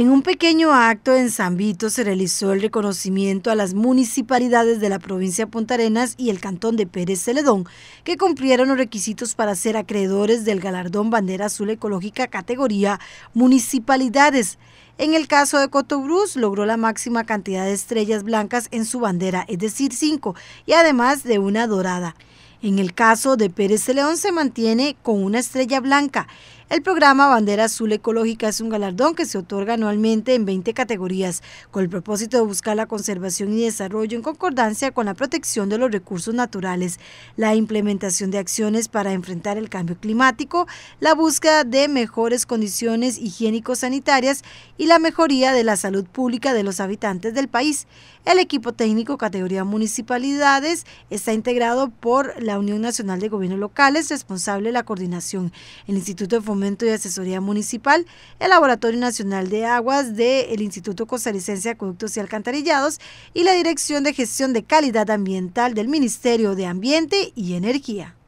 En un pequeño acto en Zambito se realizó el reconocimiento a las municipalidades de la provincia de Punta Arenas y el cantón de Pérez Celedón, que cumplieron los requisitos para ser acreedores del galardón Bandera Azul Ecológica categoría Municipalidades. En el caso de Cotobruz, logró la máxima cantidad de estrellas blancas en su bandera, es decir, cinco, y además de una dorada. En el caso de Pérez Celedón se mantiene con una estrella blanca. El programa Bandera Azul Ecológica es un galardón que se otorga anualmente en 20 categorías, con el propósito de buscar la conservación y desarrollo en concordancia con la protección de los recursos naturales, la implementación de acciones para enfrentar el cambio climático, la búsqueda de mejores condiciones higiénico-sanitarias y la mejoría de la salud pública de los habitantes del país. El equipo técnico categoría municipalidades está integrado por la Unión Nacional de Gobiernos Locales, responsable de la coordinación, el Instituto de Fomento de y Asesoría Municipal, el Laboratorio Nacional de Aguas del Instituto Costarricense de Acueductos y Alcantarillados y la Dirección de Gestión de Calidad Ambiental del Ministerio de Ambiente y Energía.